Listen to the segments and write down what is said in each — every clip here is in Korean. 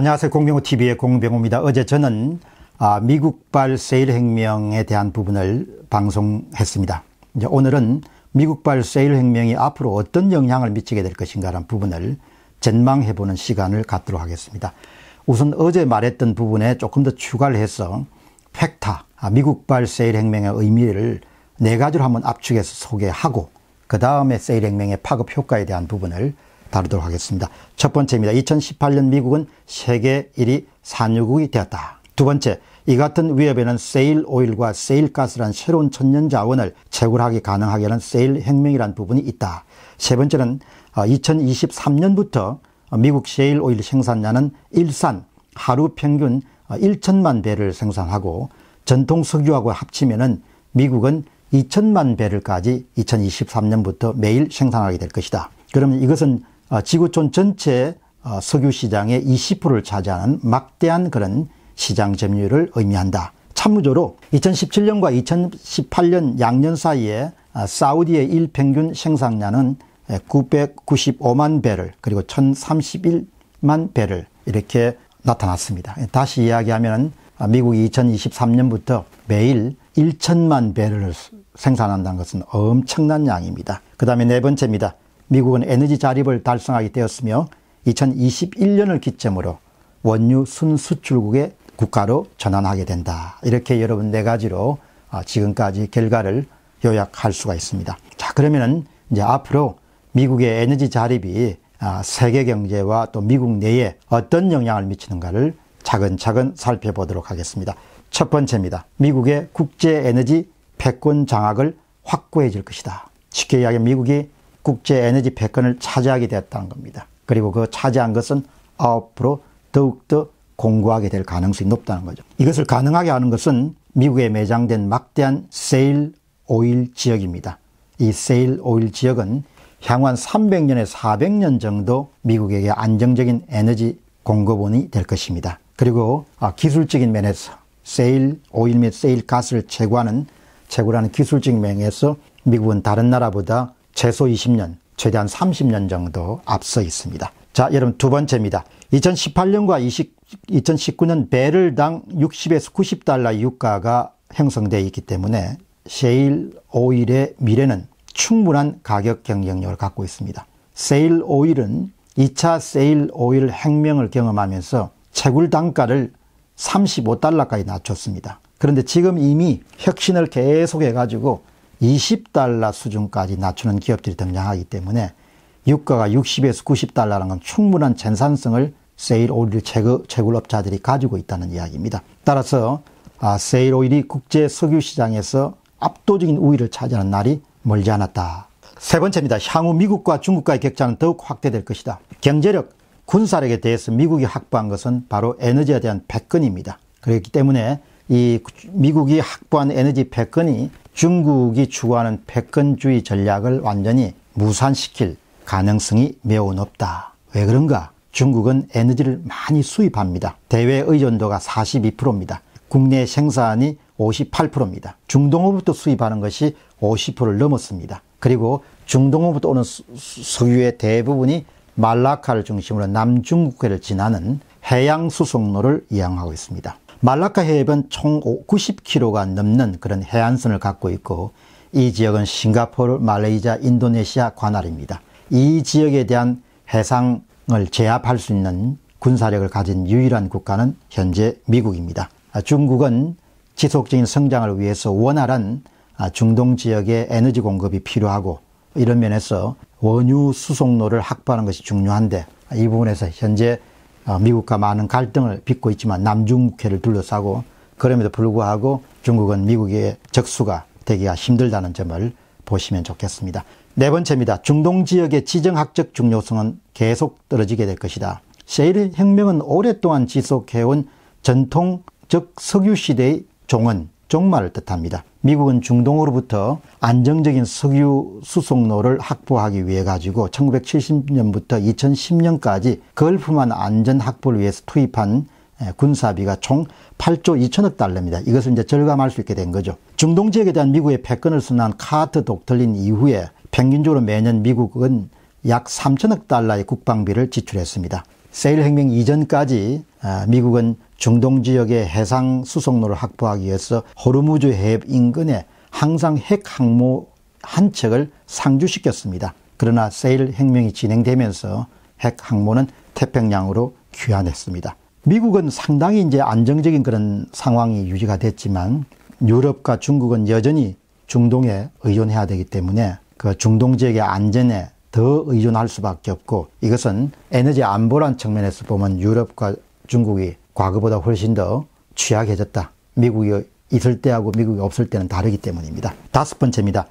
안녕하세요. 공병호 TV의 공병호입니다. 어제 저는 아, 미국발 세일 혁명에 대한 부분을 방송했습니다. 이제 오늘은 미국발 세일 혁명이 앞으로 어떤 영향을 미치게 될 것인가라는 부분을 전망해보는 시간을 갖도록 하겠습니다. 우선 어제 말했던 부분에 조금 더 추가를 해서 팩타, 아, 미국발 세일 혁명의 의미를 네 가지로 한번 압축해서 소개하고 그 다음에 세일 혁명의 파급 효과에 대한 부분을 다루도록 하겠습니다. 첫 번째입니다. 2018년 미국은 세계 1위 산유국이 되었다. 두 번째, 이 같은 위협에는 세일 오일과 세일 가스란 새로운 천연 자원을 채굴하기 가능하게 하는 세일 혁명이란 부분이 있다. 세 번째는 2023년부터 어, 미국 세일 오일 생산량은 일산 하루 평균 1천만 어, 배를 생산하고 전통 석유하고 합치면은 미국은 2천만 배를까지 2023년부터 매일 생산하게 될 것이다. 그러면 이것은 아, 지구촌 전체 아, 석유 시장의 20%를 차지하는 막대한 그런 시장 점유율을 의미한다. 참무적으로 2017년과 2018년 양년 사이에 아, 사우디의 일평균 생산량은 995만 배를 그리고 1031만 배를 이렇게 나타났습니다. 다시 이야기하면 미국이 2023년부터 매일 1천만 배를 생산한다는 것은 엄청난 양입니다. 그 다음에 네 번째입니다. 미국은 에너지 자립을 달성하게 되었으며 2021년을 기점으로 원유 순수출국의 국가로 전환하게 된다. 이렇게 여러분 네 가지로 아, 지금까지 결과를 요약할 수가 있습니다. 자, 그러면은 이제 앞으로 미국의 에너지 자립이 아, 세계 경제와 또 미국 내에 어떤 영향을 미치는가를 차근차근 살펴보도록 하겠습니다. 첫 번째입니다. 미국의 국제 에너지 패권 장악을 확고해질 것이다. 쉽게 이야기하면 미국이 국제 에너지 패권을 차지하게 되었다는 겁니다. 그리고 그 차지한 것은 앞으로 더욱더 공고하게 될 가능성이 높다는 거죠. 이것을 가능하게 하는 것은 미국에 매장된 막대한 세일 오일 지역입니다. 이 세일 오일 지역은 향후 한 300년에 서 400년 정도 미국에게 안정적인 에너지 공급원이 될 것입니다. 그리고 아, 기술적인 면에서 세일 오일 및 세일 가스를 제고하는 제고라는 기술적인 면에서 미국은 다른 나라보다 최소 20년, 최대한 30년 정도 앞서 있습니다. 자, 여러분 두 번째입니다. 2018년과 20, 2019년 배럴당 60에서 90달러 유가가 형성되어 있기 때문에 세일 오일의 미래는 충분한 가격 경쟁력을 갖고 있습니다. 세일 오일은 2차 세일 오일 횡명을 경험하면서 채굴 단가를 35달러까지 낮췄습니다. 그런데 지금 이미 혁신을 계속해가지고 20달러 수준까지 낮추는 기업들이 등장하기 때문에 유가가 60에서 90달러라는 건 충분한 재산성을 세일 오일 채굴업자들이 가지고 있다는 이야기입니다. 따라서 아, 세일 오일이 국제 석유 시장에서 압도적인 우위를 차지하는 날이 멀지 않았다. 세 번째입니다. 향후 미국과 중국과의 격차는 더욱 확대될 것이다. 경제력, 군사력에 대해서 미국이 확보한 것은 바로 에너지에 대한 패권입니다. 그렇기 때문에 이 미국이 확보한 에너지 패권이 중국이 추구하는 패권주의 전략을 완전히 무산시킬 가능성이 매우 높다. 왜 그런가? 중국은 에너지를 많이 수입합니다. 대외 의존도가 42%입니다. 국내 생산이 58%입니다. 중동으로부터 수입하는 것이 50%를 넘었습니다. 그리고 중동으로부터 오는 석유의 대부분이 말라카를 중심으로 남중국해를 지나는 해양 수송로를 이용하고 있습니다. 말라카 해협은 총 90km가 넘는 그런 해안선을 갖고 있고 이 지역은 싱가포르, 말레이시아, 인도네시아 관할입니다. 이 지역에 대한 해상을 제압할 수 있는 군사력을 가진 유일한 국가는 현재 미국입니다. 아, 중국은 지속적인 성장을 위해서 원활한 아, 중동 지역의 에너지 공급이 필요하고 이런 면에서 원유 수송로를 확보하는 것이 중요한데 이 부분에서 현재 어, 미국과 많은 갈등을 빚고 있지만 남중국해를 둘러싸고 그럼에도 불구하고 중국은 미국의 적수가 되기가 힘들다는 점을 보시면 좋겠습니다. 네 번째입니다. 중동 지역의 지정학적 중요성은 계속 떨어지게 될 것이다. 세일 의 혁명은 오랫동안 지속해온 전통적 석유시대의 종은 종말을 뜻합니다. 미국은 중동으로부터 안정적인 석유 수송로를 확보하기 위해 가지고 1970년부터 2010년까지 그걸프만 안전 확보를 위해서 투입한 군사비가 총 8조 2천억 달러입니다. 이것을 이제 절감할 수 있게 된 거죠. 중동 지역에 대한 미국의 패권을 순한 카트 독틀린 이후에 평균적으로 매년 미국은 약 3천억 달러의 국방비를 지출했습니다. 세일 혁명 이전까지 미국은 중동 지역의 해상 수송로를 확보하기 위해서 호르무즈 해협 인근에 항상 핵 항모 한 척을 상주시켰습니다. 그러나 세일 혁명이 진행되면서 핵 항모는 태평양으로 귀환했습니다. 미국은 상당히 이제 안정적인 그런 상황이 유지가 됐지만 유럽과 중국은 여전히 중동에 의존해야 되기 때문에 그 중동 지역의 안전에 더 의존할 수밖에 없고 이것은 에너지 안보란 측면에서 보면 유럽과 중국이 과거보다 훨씬 더 취약해졌다. 미국이 있을 때하고 미국이 없을 때는 다르기 때문입니다. 다섯 번째입니다.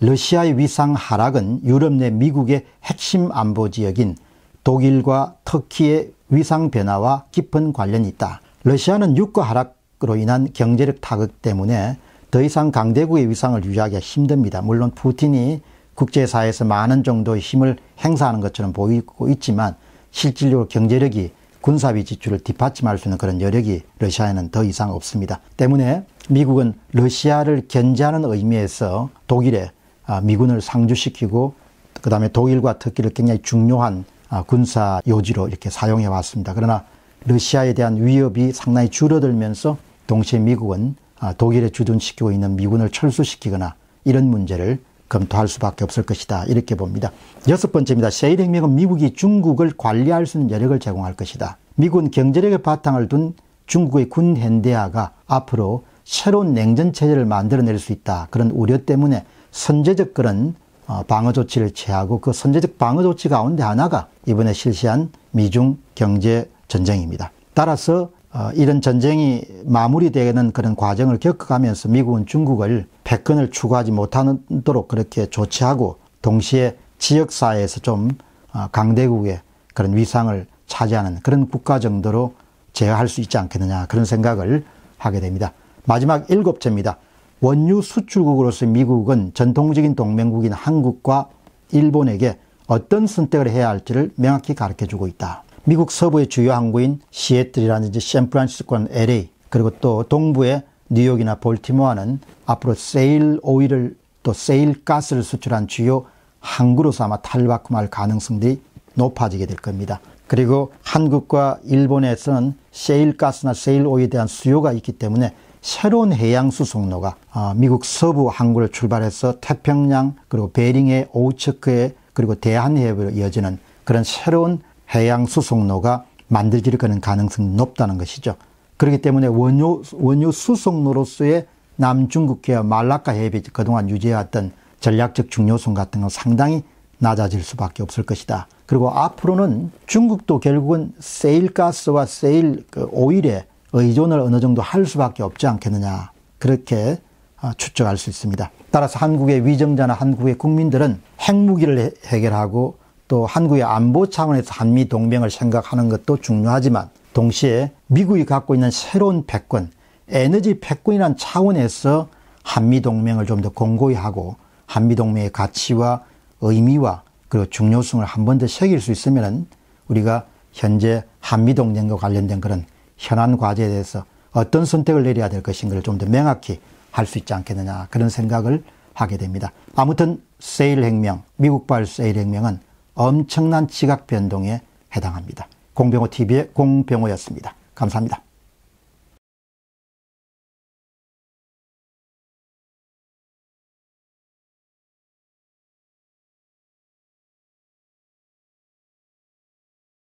러시아의 위상 하락은 유럽 내 미국의 핵심 안보 지역인 독일과 터키의 위상 변화와 깊은 관련이 있다. 러시아는 유가 하락으로 인한 경제력 타격 때문에 더 이상 강대국의 위상을 유지하기가 힘듭니다. 물론 푸틴이 국제사회에서 많은 정도의 힘을 행사하는 것처럼 보이고 있지만 실질적으로 경제력이 군사비 지출을 뒷받침할 수 있는 그런 여력이 러시아에는 더 이상 없습니다. 때문에 미국은 러시아를 견제하는 의미에서 독일에 아, 미군을 상주시키고 그 다음에 독일과 터키를 굉장히 중요한 아, 군사 요지로 이렇게 사용해 왔습니다. 그러나 러시아에 대한 위협이 상당히 줄어들면서 동시에 미국은 아, 독일에 주둔시키고 있는 미군을 철수시키거나 이런 문제를 검토할 수밖에 없을 것이다. 이렇게 봅니다. 여섯 번째입니다. 세일혁명은 미국이 중국을 관리할 수 있는 여력을 제공할 것이다. 미군 경제력의 바탕을 둔 중국의 군 현대화가 앞으로 새로운 냉전 체제를 만들어낼 수 있다. 그런 우려 때문에 선제적 그런 어, 방어 조치를 취하고 그 선제적 방어 조치 가운데 하나가 이번에 실시한 미중 경제 전쟁입니다. 따라서 아, 이런 전쟁이 마무리되는 그런 과정을 겪어가면서 미국은 중국을 패권을 추구하지 못하도록 그렇게 조치하고 동시에 지역사회에서 좀 아, 강대국의 그런 위상을 차지하는 그런 국가 정도로 제어할 수 있지 않겠느냐 그런 생각을 하게 됩니다. 마지막 일곱째입니다. 원유 수출국으로서 미국은 전통적인 동맹국인 한국과 일본에게 어떤 선택을 해야 할지를 명확히 가르쳐 주고 있다. 미국 서부의 주요 항구인 시애틀이라든지 샌프란시스코는 LA 그리고 또 동부의 뉴욕이나 볼티모어는 앞으로 세일 오일을 또 세일 가스를 수출한 주요 항구로서 아마 탈바꿈할 가능성들이 높아지게 될 겁니다. 그리고 한국과 일본에서는 세일 가스나 세일 오일에 대한 수요가 있기 때문에 새로운 해양 수송로가 아, 미국 서부 항구를 출발해서 태평양 그리고 베링해 오우츠크해 그리고 대한해협으로 이어지는 그런 새로운 해양 수송로가 만들질 거는 가능성이 높다는 것이죠. 그렇기 때문에 원유, 원유 수송로로서의 남중국해와 말라카 해협이 그동안 유지해왔던 전략적 중요성 같은 건 상당히 낮아질 수밖에 없을 것이다. 그리고 앞으로는 중국도 결국은 세일가스와 세일 그 오일에 의존을 어느 정도 할 수밖에 없지 않겠느냐. 그렇게 아, 추측할 수 있습니다. 따라서 한국의 위정자나 한국의 국민들은 핵무기를 해결하고 또 한국의 안보 차원에서 한미 동맹을 생각하는 것도 중요하지만 동시에 미국이 갖고 있는 새로운 패권, 에너지 패권이란 차원에서 한미 동맹을 좀 더 공고히 하고 한미 동맹의 가치와 의미와 그리고 중요성을 한 번 더 새길 수 있으면은 우리가 현재 한미 동맹과 관련된 그런 현안 과제에 대해서 어떤 선택을 내려야 될 것인가를 좀 더 명확히 할 수 있지 않겠느냐 그런 생각을 하게 됩니다. 아무튼 세일 혁명, 미국발 세일 혁명은 엄청난 지각 변동에 해당합니다. 공병호 TV의 공병호였습니다. 감사합니다.